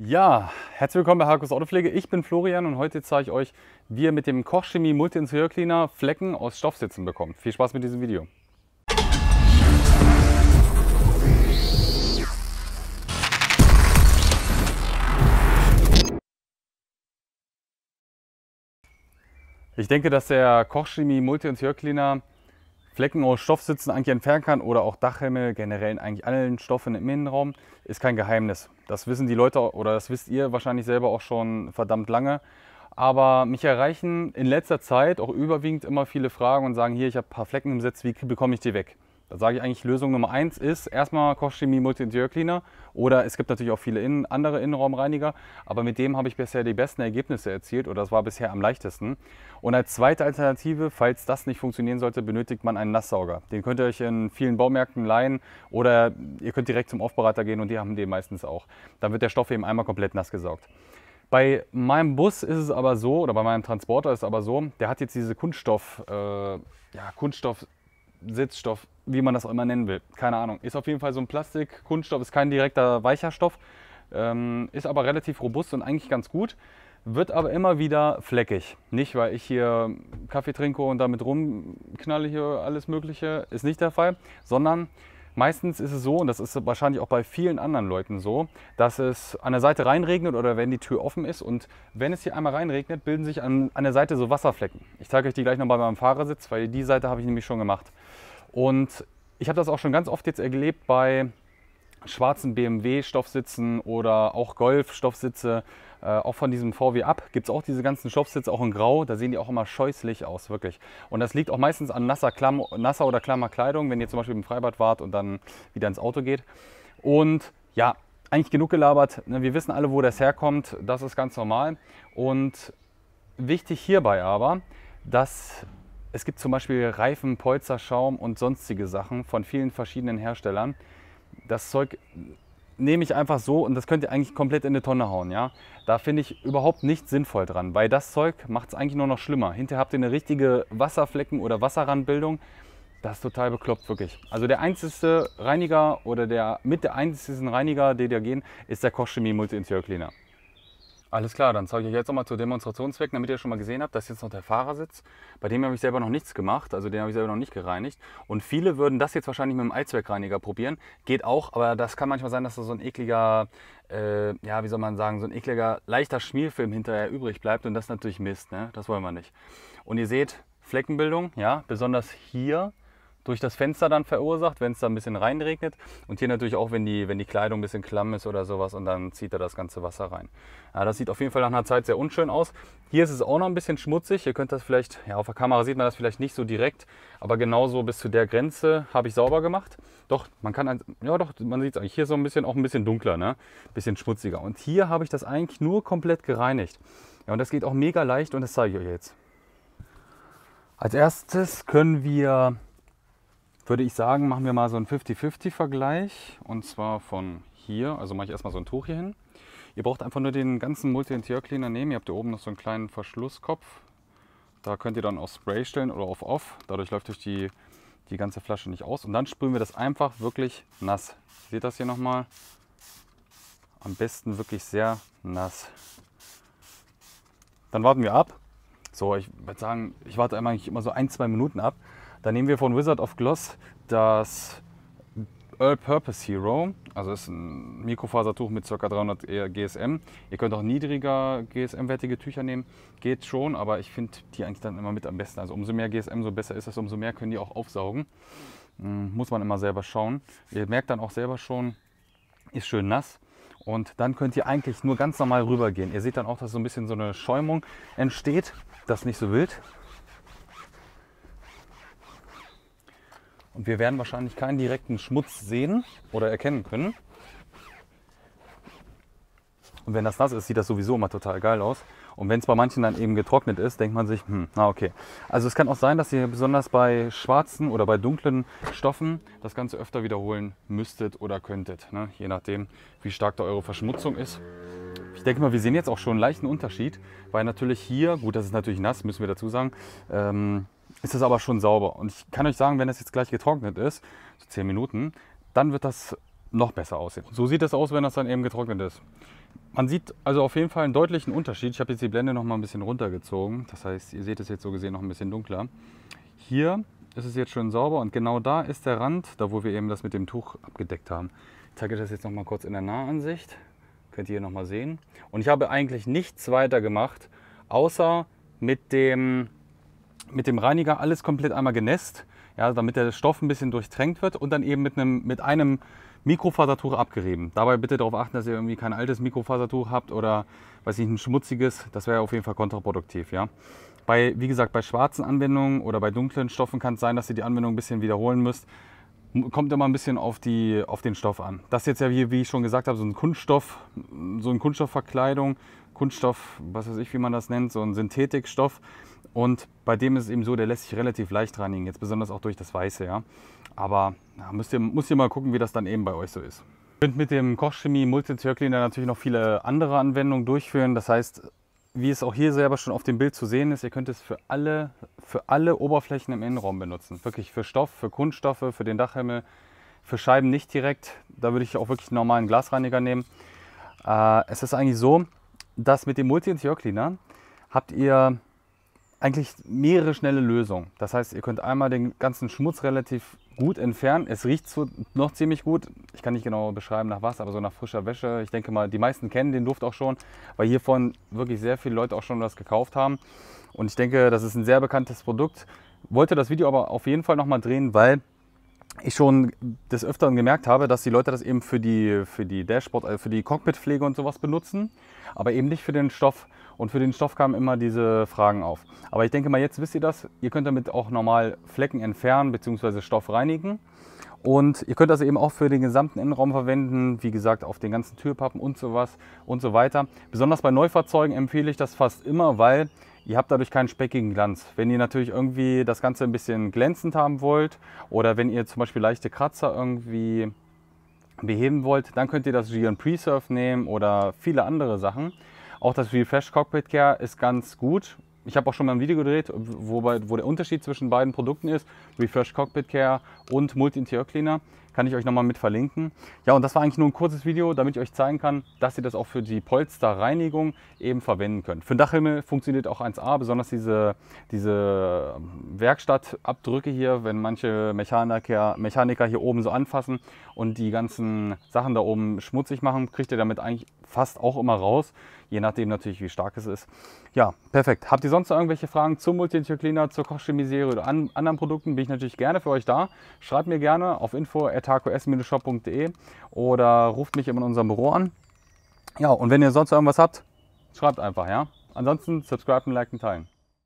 Ja, herzlich willkommen bei Harkus Autopflege. Ich bin Florian und heute zeige ich euch, wie ihr mit dem Kochchemie Multi Interior Cleaner Flecken aus Stoffsitzen bekommt. Viel Spaß mit diesem Video. Ich denke, dass der Kochchemie Multi Interior Cleaner Flecken aus Stoffsitzen eigentlich entfernen kann oder auch Dachhelme, generell eigentlich allen Stoffen im Innenraum, ist kein Geheimnis. Das wissen die Leute oder das wisst ihr wahrscheinlich selber auch schon verdammt lange. Aber mich erreichen in letzter Zeit auch überwiegend immer viele Fragen und sagen, hier, ich habe ein paar Flecken im Sitz, wie bekomme ich die weg? Da sage ich eigentlich, Lösung Nummer eins ist erstmal Kochchemie Multi Interior Cleaner oder es gibt natürlich auch viele in, andere Innenraumreiniger, aber mit dem habe ich bisher die besten Ergebnisse erzielt oder das war bisher am leichtesten. Und als zweite Alternative, falls das nicht funktionieren sollte, benötigt man einen Nasssauger. Den könnt ihr euch in vielen Baumärkten leihen oder ihr könnt direkt zum Aufbereiter gehen und die haben den meistens auch. Dann wird der Stoff eben einmal komplett nass gesaugt. Bei meinem Bus ist es aber so, oder bei meinem Transporter ist es aber so, der hat jetzt diese Kunststoff, äh, ja, Kunststoff, Sitzstoff, wie man das auch immer nennen will. Keine Ahnung. Ist auf jeden Fall so ein Plastik, Kunststoff, ist kein direkter weicher Stoff, ähm, ist aber relativ robust und eigentlich ganz gut. Wird aber immer wieder fleckig. Nicht, weil ich hier Kaffee trinke und damit rumknalle hier alles Mögliche, ist nicht der Fall, sondern meistens ist es so, und das ist wahrscheinlich auch bei vielen anderen Leuten so, dass es an der Seite reinregnet oder wenn die Tür offen ist. Und wenn es hier einmal reinregnet, bilden sich an, an der Seite so Wasserflecken. Ich zeige euch die gleich noch bei meinem Fahrersitz, weil die Seite habe ich nämlich schon gemacht. Und ich habe das auch schon ganz oft jetzt erlebt bei schwarzen BMW-Stoffsitzen oder auch Golf-Stoffsitze. Äh, auch von diesem VW Up gibt es auch diese ganzen Stoffsitze, auch in Grau. Da sehen die auch immer scheußlich aus, wirklich. Und das liegt auch meistens an nasser, Klamm, nasser oder klammer Kleidung, wenn ihr zum Beispiel im Freibad wart und dann wieder ins Auto geht. Und ja, eigentlich genug gelabert. Ne? Wir wissen alle, wo das herkommt. Das ist ganz normal. Und wichtig hierbei aber, dass es gibt zum Beispiel Reifen, Polzer, Schaum und sonstige Sachen von vielen verschiedenen Herstellern. Das Zeug nehme ich einfach so und das könnt ihr eigentlich komplett in eine Tonne hauen. Ja? Da finde ich überhaupt nichts sinnvoll dran, weil das Zeug macht es eigentlich nur noch schlimmer. Hinterher habt ihr eine richtige Wasserflecken- oder Wasserrandbildung. Das ist total bekloppt, wirklich. Also der einzige Reiniger oder der mit der einzigen Reiniger, der dir gehen, ist der Kochchemie Multi-Interior Cleaner. Alles klar, dann zeige ich euch jetzt nochmal zu Demonstrationszwecken, damit ihr schon mal gesehen habt, dass jetzt noch der Fahrersitz. Bei dem habe ich selber noch nichts gemacht, also den habe ich selber noch nicht gereinigt. Und viele würden das jetzt wahrscheinlich mit einem Allzweckreiniger probieren. Geht auch, aber das kann manchmal sein, dass da so ein ekliger, äh, ja, wie soll man sagen, so ein ekliger, leichter Schmierfilm hinterher übrig bleibt. Und das natürlich Mist, ne? das wollen wir nicht. Und ihr seht, Fleckenbildung, ja, besonders hier durch das Fenster dann verursacht, wenn es da ein bisschen reinregnet. Und hier natürlich auch, wenn die, wenn die Kleidung ein bisschen klamm ist oder sowas und dann zieht er das ganze Wasser rein. Ja, das sieht auf jeden Fall nach einer Zeit sehr unschön aus. Hier ist es auch noch ein bisschen schmutzig. Ihr könnt das vielleicht, ja, auf der Kamera sieht man das vielleicht nicht so direkt, aber genauso bis zu der Grenze habe ich sauber gemacht. Doch, man kann, ja doch, man sieht es eigentlich hier so ein bisschen, auch ein bisschen dunkler, ne? Ein bisschen schmutziger. Und hier habe ich das eigentlich nur komplett gereinigt. Ja, und das geht auch mega leicht und das zeige ich euch jetzt. Als erstes können wir würde ich sagen, machen wir mal so einen 50-50-Vergleich. Und zwar von hier, also mache ich erstmal so ein Tuch hier hin. Ihr braucht einfach nur den ganzen Multi-Interior-Cleaner nehmen. Ihr habt hier oben noch so einen kleinen Verschlusskopf. Da könnt ihr dann auf Spray stellen oder auf Off. Dadurch läuft euch die, die ganze Flasche nicht aus. Und dann sprühen wir das einfach wirklich nass. Seht das hier nochmal? Am besten wirklich sehr nass. Dann warten wir ab. So, ich würde sagen, ich warte eigentlich immer so ein, zwei Minuten ab. Dann nehmen wir von Wizard of Gloss das All-Purpose Hero, also ist ein Mikrofasertuch mit ca. 300 GSM. Ihr könnt auch niedriger GSM-wertige Tücher nehmen, geht schon, aber ich finde die eigentlich dann immer mit am besten. Also umso mehr GSM, so besser ist es, umso mehr können die auch aufsaugen. Hm, muss man immer selber schauen. Ihr merkt dann auch selber schon, ist schön nass. Und dann könnt ihr eigentlich nur ganz normal rübergehen. Ihr seht dann auch, dass so ein bisschen so eine Schäumung entsteht. Das ist nicht so wild. Und wir werden wahrscheinlich keinen direkten Schmutz sehen oder erkennen können. Und wenn das nass ist, sieht das sowieso immer total geil aus. Und wenn es bei manchen dann eben getrocknet ist, denkt man sich, hm, na okay. Also es kann auch sein, dass ihr besonders bei schwarzen oder bei dunklen Stoffen das Ganze öfter wiederholen müsstet oder könntet. Ne? Je nachdem, wie stark da eure Verschmutzung ist. Ich denke mal, wir sehen jetzt auch schon einen leichten Unterschied, weil natürlich hier, gut, das ist natürlich nass, müssen wir dazu sagen, ähm, ist es aber schon sauber. Und ich kann euch sagen, wenn es jetzt gleich getrocknet ist, so 10 Minuten, dann wird das noch besser aussehen. So sieht das aus, wenn das dann eben getrocknet ist. Man sieht also auf jeden Fall einen deutlichen Unterschied. Ich habe jetzt die Blende noch mal ein bisschen runtergezogen. Das heißt, ihr seht es jetzt so gesehen noch ein bisschen dunkler. Hier ist es jetzt schön sauber und genau da ist der Rand, da wo wir eben das mit dem Tuch abgedeckt haben. Ich zeige euch das jetzt noch mal kurz in der Nahansicht. Könnt ihr hier noch mal sehen. Und ich habe eigentlich nichts weiter gemacht, außer mit dem mit dem Reiniger alles komplett einmal genässt, ja, damit der Stoff ein bisschen durchtränkt wird und dann eben mit einem, mit einem Mikrofasertuch abgerieben. Dabei bitte darauf achten, dass ihr irgendwie kein altes Mikrofasertuch habt oder weiß nicht, ein schmutziges. Das wäre auf jeden Fall kontraproduktiv. Ja? Bei, wie gesagt, bei schwarzen Anwendungen oder bei dunklen Stoffen kann es sein, dass ihr die Anwendung ein bisschen wiederholen müsst. Kommt immer ein bisschen auf, die, auf den Stoff an. Das ist jetzt ja, wie, wie ich schon gesagt habe, so ein Kunststoff, so eine Kunststoffverkleidung, Kunststoff, was weiß ich, wie man das nennt, so ein Synthetikstoff und bei dem ist es eben so, der lässt sich relativ leicht reinigen, jetzt besonders auch durch das Weiße. Ja. Aber na, müsst, ihr, müsst ihr mal gucken, wie das dann eben bei euch so ist. Ihr könnt mit dem Kochchemie Multicircliner natürlich noch viele andere Anwendungen durchführen. Das heißt, wie es auch hier selber schon auf dem Bild zu sehen ist, ihr könnt es für alle, für alle Oberflächen im Innenraum benutzen. Wirklich für Stoff, für Kunststoffe, für den Dachhimmel, für Scheiben nicht direkt. Da würde ich auch wirklich einen normalen Glasreiniger nehmen. Äh, es ist eigentlich so, dass mit dem Multi-Interior habt ihr eigentlich mehrere schnelle Lösungen. Das heißt, ihr könnt einmal den ganzen Schmutz relativ gut entfernen. Es riecht so noch ziemlich gut. Ich kann nicht genau beschreiben nach was, aber so nach frischer Wäsche. Ich denke mal, die meisten kennen den Duft auch schon, weil hiervon wirklich sehr viele Leute auch schon das gekauft haben. Und ich denke, das ist ein sehr bekanntes Produkt. Wollte das Video aber auf jeden Fall nochmal drehen, weil ich schon des Öfteren gemerkt habe, dass die Leute das eben für die, für die Dashboard, also für die Cockpitpflege und sowas benutzen, aber eben nicht für den Stoff. Und für den Stoff kamen immer diese Fragen auf. Aber ich denke mal, jetzt wisst ihr das. Ihr könnt damit auch normal Flecken entfernen bzw. Stoff reinigen. Und ihr könnt das eben auch für den gesamten Innenraum verwenden, wie gesagt, auf den ganzen Türpappen und sowas und so weiter. Besonders bei Neufahrzeugen empfehle ich das fast immer, weil Ihr habt dadurch keinen speckigen Glanz. Wenn ihr natürlich irgendwie das Ganze ein bisschen glänzend haben wollt oder wenn ihr zum Beispiel leichte Kratzer irgendwie beheben wollt, dann könnt ihr das Gion Presurf nehmen oder viele andere Sachen. Auch das Refresh Cockpit Care ist ganz gut ich habe auch schon mal ein Video gedreht, wobei, wo der Unterschied zwischen beiden Produkten ist, Refresh Cockpit Care und Multi-Interior Cleaner, kann ich euch nochmal mit verlinken. Ja, und das war eigentlich nur ein kurzes Video, damit ich euch zeigen kann, dass ihr das auch für die Polsterreinigung eben verwenden könnt. Für den Dachhimmel funktioniert auch 1A, besonders diese, diese ähm, Werkstattabdrücke hier, wenn manche Mechaniker, Mechaniker hier oben so anfassen und die ganzen Sachen da oben schmutzig machen, kriegt ihr damit eigentlich fast auch immer raus, je nachdem natürlich, wie stark es ist. Ja, perfekt. Habt ihr sonst noch irgendwelche Fragen zum Multi-Cleaner, zur kochchemie oder an, anderen Produkten, bin ich natürlich gerne für euch da. Schreibt mir gerne auf info.tacos-shop.de oder ruft mich immer in unserem Büro an. Ja, und wenn ihr sonst irgendwas habt, schreibt einfach, ja. Ansonsten subscriben, liken, teilen.